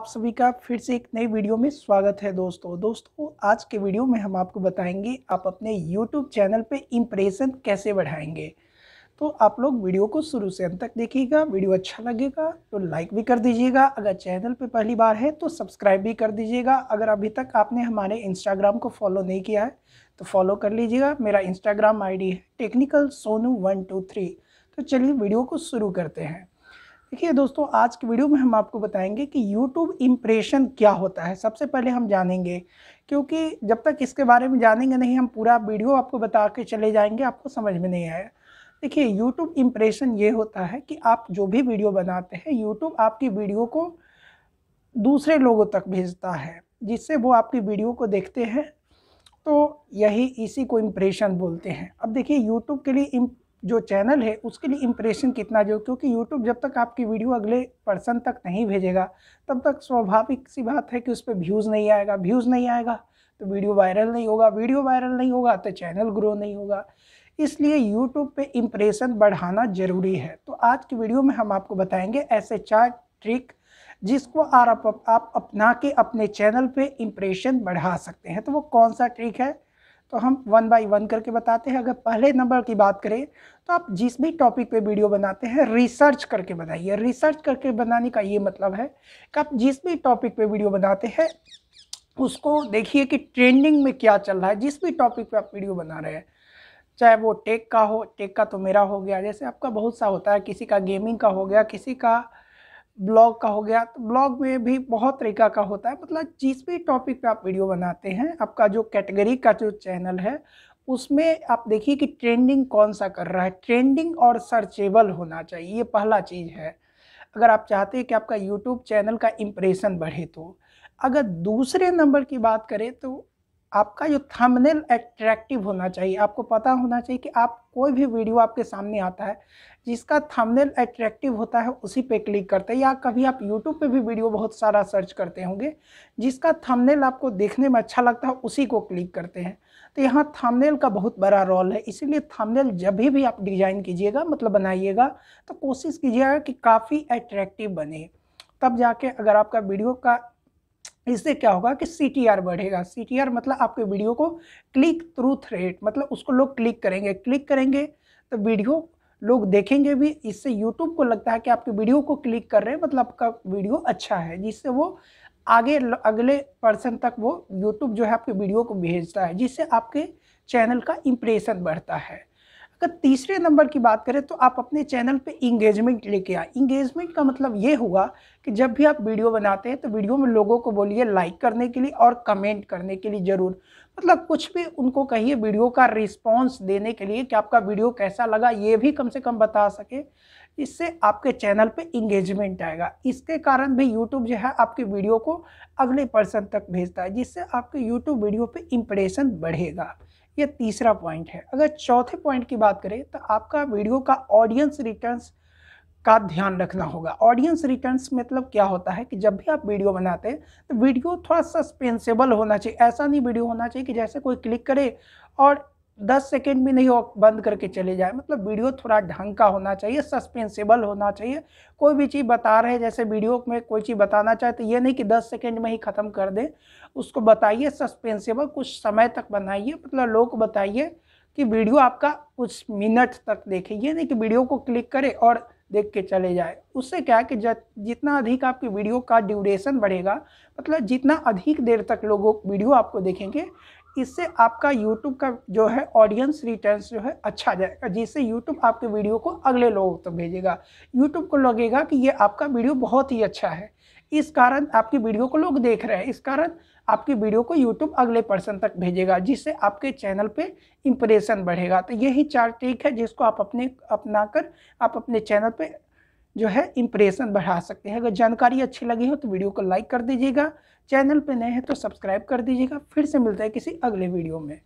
आप सभी का फिर से एक नई वीडियो में स्वागत है दोस्तों दोस्तों आज के वीडियो में हम आपको बताएंगे आप अपने YouTube चैनल पे इम्प्रेशन कैसे बढ़ाएंगे तो आप लोग वीडियो को शुरू से अंत तक देखिएगा वीडियो अच्छा लगेगा तो लाइक भी कर दीजिएगा अगर चैनल पे पहली बार है तो सब्सक्राइब भी कर दीजिएगा अगर अभी तक आपने हमारे इंस्टाग्राम को फॉलो नहीं किया है तो फॉलो कर लीजिएगा मेरा इंस्टाग्राम आई है technical Sonu one two three तो चलिए वीडियो को शुरू करते हैं देखिए दोस्तों आज की वीडियो में हम आपको बताएंगे कि YouTube इम्प्रेशन क्या होता है सबसे पहले हम जानेंगे क्योंकि जब तक इसके बारे में जानेंगे नहीं हम पूरा वीडियो आपको बता के चले जाएंगे आपको समझ में नहीं आया देखिए YouTube इम्प्रेशन ये होता है कि आप जो भी वीडियो बनाते हैं YouTube आपकी वीडियो को दूसरे लोगों तक भेजता है जिससे वो आपकी वीडियो को देखते हैं तो यही इसी को इम्प्रेशन बोलते हैं अब देखिए यूट्यूब के लिए जो चैनल है उसके लिए इम्प्रेशन कितना जो क्योंकि यूट्यूब जब तक आपकी वीडियो अगले पर्सन तक नहीं भेजेगा तब तक स्वाभाविक सी बात है कि उस पर व्यूज़ नहीं आएगा व्यूज़ नहीं आएगा तो वीडियो वायरल नहीं होगा वीडियो वायरल नहीं होगा तो चैनल ग्रो नहीं होगा इसलिए यूट्यूब पे इम्प्रेशन बढ़ाना ज़रूरी है तो आज की वीडियो में हम आपको बताएंगे ऐसे चार ट्रिक जिसको आप आप अपना के अपने चैनल पे इम्प्रेशन बढ़ा सकते हैं तो वो कौन सा ट्रिक है तो हम वन बाई वन करके बताते हैं अगर पहले नंबर की बात करें तो आप जिस भी टॉपिक पे वीडियो बनाते हैं रिसर्च करके बनाइए रिसर्च करके बनाने का ये मतलब है कि आप जिस भी टॉपिक पे वीडियो बनाते हैं उसको देखिए कि ट्रेंडिंग में क्या चल रहा है जिस भी टॉपिक पे आप वीडियो बना रहे हैं चाहे वो टेक का हो टेक का तो मेरा हो गया जैसे आपका बहुत सा होता है किसी का गेमिंग का हो गया किसी का ब्लॉग का हो गया तो ब्लॉग में भी बहुत तरीका का होता है मतलब जिस भी टॉपिक पे आप वीडियो बनाते हैं आपका जो कैटेगरी का जो चैनल है उसमें आप देखिए कि ट्रेंडिंग कौन सा कर रहा है ट्रेंडिंग और सर्चेबल होना चाहिए ये पहला चीज़ है अगर आप चाहते हैं कि आपका यूट्यूब चैनल का इम्प्रेशन बढ़े तो अगर दूसरे नंबर की बात करें तो आपका जो थंबनेल एट्रैक्टिव होना चाहिए आपको पता होना चाहिए कि आप कोई भी वीडियो आपके सामने आता है जिसका थंबनेल एट्रैक्टिव होता है उसी पे क्लिक करते हैं या कभी आप यूट्यूब पे भी वीडियो बहुत सारा सर्च करते होंगे जिसका थंबनेल आपको देखने में अच्छा लगता है उसी को क्लिक करते हैं तो यहाँ थंबनेल का बहुत बड़ा रोल है इसीलिए थंबनेल जब भी, भी आप डिज़ाइन कीजिएगा मतलब बनाइएगा तो कोशिश कीजिएगा कि काफ़ी एट्रैक्टिव बने तब जाके अगर आपका वीडियो का इससे क्या होगा कि सी बढ़ेगा सी मतलब आपके वीडियो को क्लिक थ्रू थ्रेट मतलब उसको लोग क्लिक करेंगे क्लिक करेंगे तो वीडियो लोग देखेंगे भी इससे यूट्यूब को लगता है कि आपकी वीडियो को क्लिक कर रहे हैं मतलब आपका वीडियो अच्छा है जिससे वो आगे अगले पर्सन तक वो यूट्यूब जो है आपके वीडियो को भेजता है जिससे आपके चैनल का इम्प्रेशन बढ़ता है अगर तीसरे नंबर की बात करें तो आप अपने चैनल पे इंगेजमेंट लेके आए इंगेजमेंट का मतलब ये हुआ कि जब भी आप वीडियो बनाते हैं तो वीडियो में लोगों को बोलिए लाइक करने के लिए और कमेंट करने के लिए ज़रूर मतलब कुछ भी उनको कहिए वीडियो का रिस्पॉन्स देने के लिए कि आपका वीडियो कैसा लगा ये भी कम से कम बता सके इससे आपके चैनल पे इंगेजमेंट आएगा इसके कारण भी यूट्यूब जो है आपकी वीडियो को अगले पर्सन तक भेजता है जिससे आपके यूट्यूब वीडियो पे इम्प्रेशन बढ़ेगा ये तीसरा पॉइंट है अगर चौथे पॉइंट की बात करें तो आपका वीडियो का ऑडियंस रिटर्न्स का ध्यान रखना होगा ऑडियंस रिटर्न्स मतलब क्या होता है कि जब भी आप वीडियो बनाते हैं तो वीडियो थोड़ा सस्पेंसेबल होना चाहिए ऐसा नहीं वीडियो होना चाहिए कि जैसे कोई क्लिक करे और दस सेकेंड भी नहीं हो बंद करके चले जाए मतलब वीडियो थोड़ा ढंग का होना चाहिए सस्पेंसेबल होना चाहिए कोई भी चीज़ बता रहे जैसे वीडियो में कोई चीज़ बताना चाहे तो ये नहीं कि दस सेकेंड में ही ख़त्म कर दें उसको बताइए सस्पेंसेबल कुछ समय तक बनाइए मतलब लोग बताइए कि वीडियो आपका कुछ मिनट तक देखे ये नहीं कि वीडियो को क्लिक करे और देख के चले जाए उससे क्या है कि जितना अधिक आपकी वीडियो का ड्यूरेशन बढ़ेगा मतलब जितना अधिक देर तक लोगों वीडियो आपको देखेंगे इससे आपका यूट्यूब का जो है ऑडियंस रिटर्न जो है अच्छा जाएगा जिससे यूट्यूब आपके वीडियो को अगले लोगों तक तो भेजेगा यूट्यूब को लगेगा कि ये आपका वीडियो बहुत ही अच्छा है इस कारण आपकी वीडियो को लोग देख रहे हैं इस कारण आपकी वीडियो को यूट्यूब अगले पर्सन तक भेजेगा जिससे आपके चैनल पे इम्प्रेशन बढ़ेगा तो यही चार ट्रिक है जिसको आप अपने अपना कर आप अपने चैनल पे जो है इम्प्रेशन बढ़ा सकते हैं अगर जानकारी अच्छी लगी हो तो वीडियो को लाइक कर दीजिएगा चैनल पर नए हैं तो सब्सक्राइब कर दीजिएगा फिर से मिलता है किसी अगले वीडियो में